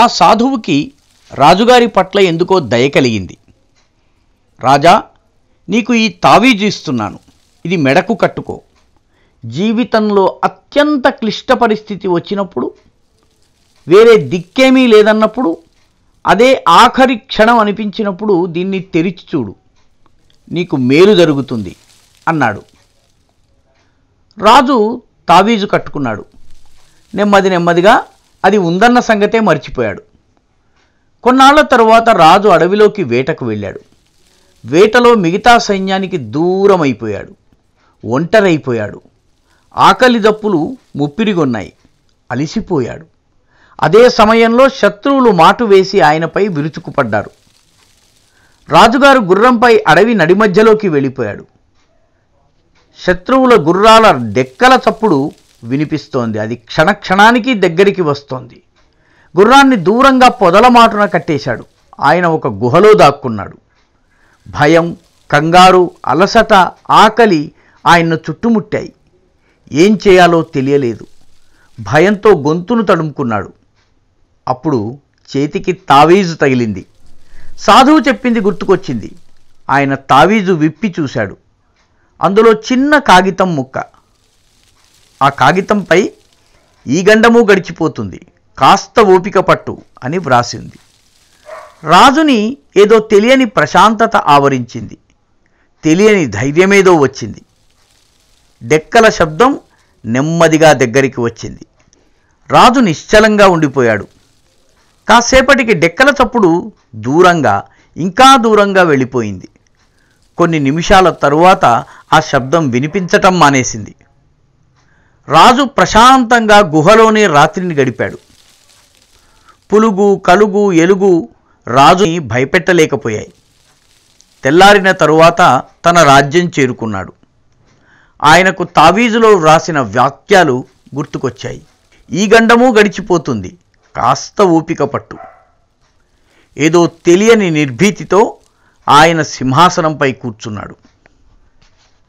ఆ సాధువుకి రాజుగారి పట్ల ఎందుకో దయ కలిగింది రాజా నీకు ఈ తావీజు ఇస్తున్నాను ఇది మెడకు కట్టుకో జీవితంలో అత్యంత క్లిష్ట పరిస్థితి వచ్చినప్పుడు వేరే దిక్కేమీ లేదన్నప్పుడు అదే ఆఖరి క్షణం అనిపించినప్పుడు దీన్ని తెరిచి చూడు నీకు మేలు జరుగుతుంది అన్నాడు రాజు తావీజు కట్టుకున్నాడు నెమ్మది నెమ్మదిగా అది ఉందన్న సంగతే మర్చిపోయాడు కొన్నాళ్ల తరువాత రాజు అడవిలోకి వేటకు వెళ్ళాడు వేటలో మిగతా సైన్యానికి దూరం అయిపోయాడు ఒంటరైపోయాడు ఆకలి దప్పులు ముప్పిరిగొన్నాయి అలిసిపోయాడు అదే సమయంలో శత్రువులు మాటు వేసి ఆయనపై విరుచుకుపడ్డారు రాజుగారు గుర్రంపై అడవి నడిమధ్యలోకి వెళ్ళిపోయాడు శత్రువుల గుర్రాల డెక్కల చప్పుడు వినిపిస్తోంది అది క్షణక్షణానికి దగ్గరికి వస్తోంది గుర్రాన్ని దూరంగా పొదల మాటున కట్టేశాడు ఆయన ఒక గుహలో దాక్కున్నాడు భయం కంగారు అలసట ఆకలి ఆయన్ను చుట్టుముట్టాయి ఏం చేయాలో తెలియలేదు భయంతో గొంతును తడుముకున్నాడు అప్పుడు చేతికి తావీజు తగిలింది సాధువు చెప్పింది గుర్తుకొచ్చింది ఆయన తావీజు విప్పి చూశాడు అందులో చిన్న కాగితం ముక్క ఆ కాగితంపై ఈ గండము గడిచిపోతుంది కాస్త ఓపిక పట్టు అని వ్రాసింది రాజుని ఏదో తెలియని ప్రశాంతత ఆవరించింది తెలియని ధైర్యమేదో వచ్చింది డెక్కల శబ్దం నెమ్మదిగా దగ్గరికి వచ్చింది రాజు నిశ్చలంగా ఉండిపోయాడు కాసేపటికి డెక్కల చప్పుడు దూరంగా ఇంకా దూరంగా వెళ్ళిపోయింది కొన్ని నిమిషాల తరువాత ఆ శబ్దం వినిపించటం మానేసింది రాజు ప్రశాంతంగా గుహలోనే రాత్రిని గడిపాడు పులుగు కలుగు ఎలుగు రాజుని భయపెట్టలేకపోయాయి తెల్లారిన తరువాత తన రాజ్యం చేరుకున్నాడు ఆయనకు తావీజులో వ్రాసిన వాక్యాలు గుర్తుకొచ్చాయి ఈ గండము గడిచిపోతుంది కాస్త ఓపిక పట్టు ఏదో తెలియని నిర్భీతితో ఆయన సింహాసనంపై కూర్చున్నాడు